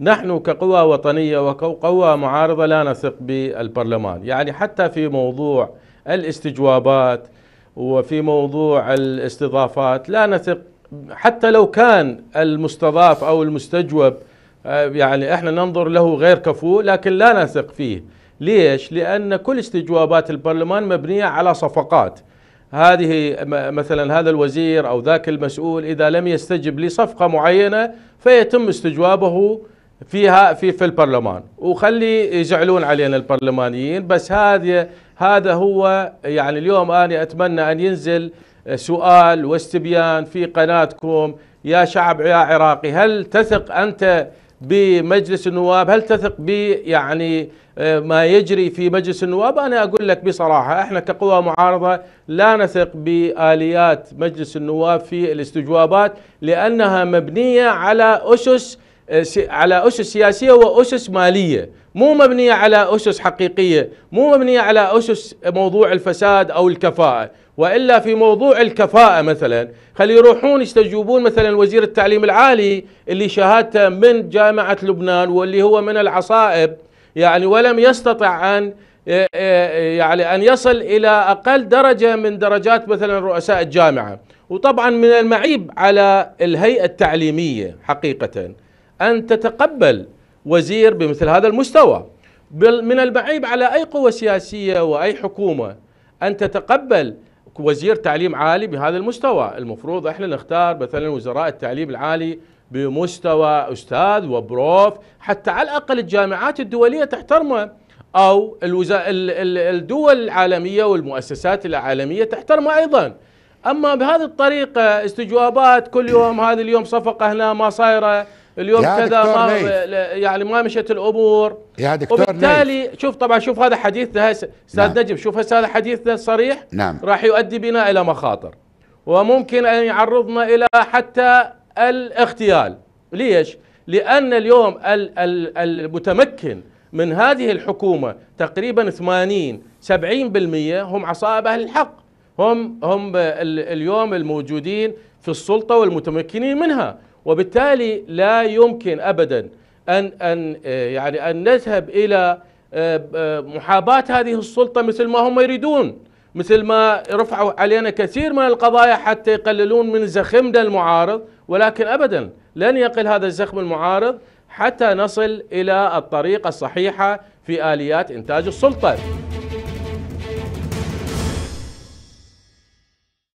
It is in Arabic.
نحن كقوى وطنية وقوى معارضة لا نثق بالبرلمان يعني حتى في موضوع الاستجوابات وفي موضوع الاستضافات لا نثق حتى لو كان المستضاف أو المستجوب آه، يعني احنا ننظر له غير كفو لكن لا نثق فيه ليش؟ لأن كل استجوابات البرلمان مبنية على صفقات هذه مثلا هذا الوزير أو ذاك المسؤول إذا لم يستجب لصفقة معينة فيتم استجوابه فيها في في البرلمان وخلي يجعلون علينا البرلمانيين بس هذا هذا هو يعني اليوم انا اتمنى ان ينزل سؤال واستبيان في قناتكم يا شعب يا عراقي هل تثق انت بمجلس النواب هل تثق ب يعني آه، ما يجري في مجلس النواب انا اقول لك بصراحه احنا كقوى معارضه لا نثق باليات مجلس النواب في الاستجوابات لانها مبنيه على اسس آه، على أسس سياسية وأسس مالية مو مبنية على أسس حقيقية مو مبنية على أسس موضوع الفساد أو الكفاءة وإلا في موضوع الكفاءة مثلا خلي يروحون يستجوبون مثلا وزير التعليم العالي اللي شهادته من جامعة لبنان واللي هو من العصائب يعني ولم يستطع أن آه، آه، يعني أن يصل إلى أقل درجة من درجات مثلا رؤساء الجامعة وطبعا من المعيب على الهيئة التعليمية حقيقةً أن تتقبل وزير بمثل هذا المستوى من البعيب على أي قوة سياسية وأي حكومة أن تتقبل وزير تعليم عالي بهذا المستوى المفروض احنا نختار مثلا وزراء التعليم العالي بمستوى استاذ وبروف حتى على الاقل الجامعات الدوليه تحترمه او الوزا... الدول العالميه والمؤسسات العالميه تحترمه ايضا اما بهذه الطريقه استجوابات كل يوم هذا اليوم صفقه هنا ما صايره اليوم كذا ما يعني ما مشت الامور يا دكتور وبالتالي نيف. شوف طبعا شوف هذا حديثنا استاذ نعم. نجم شوف هسه هذا حديثنا الصريح نعم. راح يؤدي بنا الى مخاطر وممكن ان يعرضنا الى حتى الاغتيال ليش؟ لان اليوم المتمكن من هذه الحكومه تقريبا 80 70% هم عصائب اهل الحق هم هم اليوم الموجودين في السلطه والمتمكنين منها وبالتالي لا يمكن ابدا ان ان آه، يعني ان نذهب الى آه، آه، محاباه هذه السلطه مثل ما هم يريدون مثل ما رفعوا علينا كثير من القضايا حتى يقللون من زخمنا المعارض ولكن ابدا لن يقل هذا الزخم المعارض حتى نصل الى الطريقه الصحيحه في اليات انتاج السلطه